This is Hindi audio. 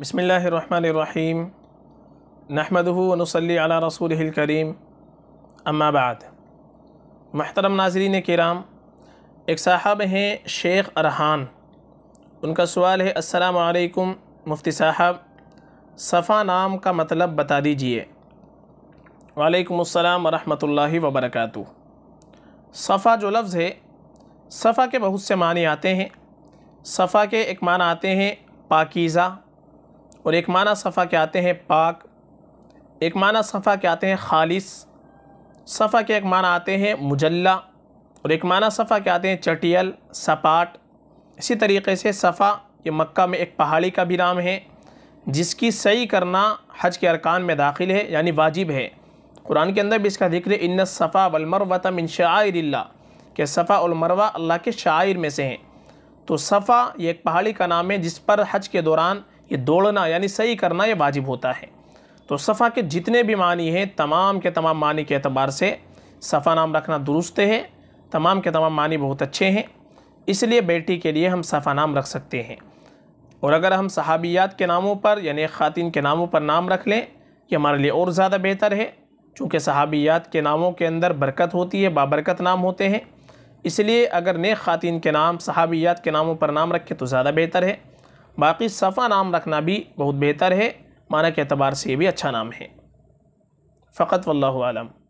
बसमीम नहमदूनसली अला रसूल करीम अम्माबाद महतरम नाजरीन कराम एक साहब हैं शेख अरहान उनका सवाल है असलकम मुफ्ती साहब सफ़ा नाम का मतलब बता दीजिए वालेकुम वरहमतुल्लाहि वबरकू सफ़ा जो लफ्ज़ है सफ़ा के बहुत से मानी आते हैं सफ़ा के एक मान आते हैं पाकीज़ा और एक माना सफ़ा के आते हैं पाक एक माना सफ़ा के आते हैं खालिस सफ़ा के एक माना आते हैं मुजल्ला और एक माना सफ़ा के आते हैं चटियल सपाट इसी तरीके से सफ़ा ये मक्का में एक पहाड़ी का भी नाम है जिसकी सही करना हज के अरकान में दाखिल है यानी वाजिब है कुरान के अंदर भी इसका जिक्र इन सफ़ा वलमरवा तम इन के सफ़ा उलमरवा अल्लाह के शायर में से हैं तो सफ़ा ये एक पहाड़ी का नाम है जिस पर हज के दौरान ये दौड़ना यानी सही करना ये वाजिब होता है तो सफ़ा के जितने भी मानी हैं तमाम के तमाम मानी के अतबार से सफ़ा नाम रखना दुरुस्त है तमाम के तमाम मानी बहुत अच्छे हैं इसलिए बेटी के लिए हम सफ़ा नाम रख सकते हैं और अगर हम सहाबियात के नामों पर यानी ख़ातिन के नामों पर नाम रख लें ये हमारे लिए और ज़्यादा बेहतर है चूँकि सहाबियात के नामों के अंदर बरकत होती है बाबरकत नाम होते हैं इसलिए अगर नेक ख़ातिन के नाम सहाबियात के नामों पर नाम रखें तो ज़्यादा बेहतर है बाकी सफ़ा नाम रखना भी बहुत बेहतर है माना के अतबार से भी अच्छा नाम है फ़कत वल्लम